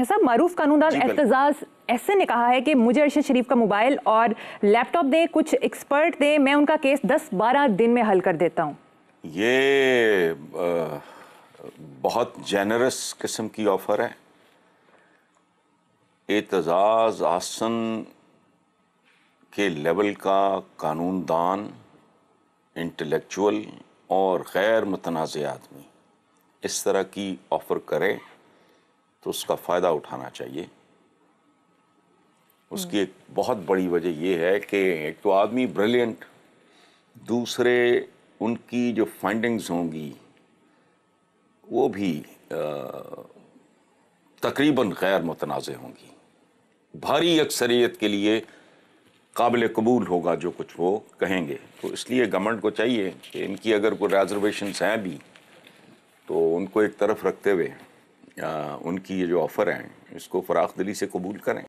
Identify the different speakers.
Speaker 1: ऐसा मारूफ कानूनदान एहतजाज ऐसे ने कहा है कि मुझे अरशद शरीफ का मोबाइल और लैपटॉप दें कुछ एक्सपर्ट दें मैं उनका केस 10-12 दिन में हल कर देता हूं
Speaker 2: ये आ, बहुत जेनरस किस्म की ऑफर है एतजाज आसन के लेवल का कानूनदान इंटेलेक्चुअल और गैर मुतनाज़ आदमी इस तरह की ऑफ़र करें तो उसका फ़ायदा उठाना चाहिए हम्म। उसकी एक बहुत बड़ी वजह यह है कि एक तो आदमी ब्रिलियंट दूसरे उनकी जो फाइंडिंग्स होंगी वो भी तकरीबन गैर मुतनाज़ होंगी भारी अक्सरियत के लिए काबिल कबूल होगा जो कुछ वो कहेंगे तो इसलिए गवर्नमेंट को चाहिए कि इनकी अगर कोई रिजर्वेशन हैं भी तो उनको एक तरफ रखते हुए उनकी ये जो ऑफ़र हैं इसको फ़राख दिली से कबूल करें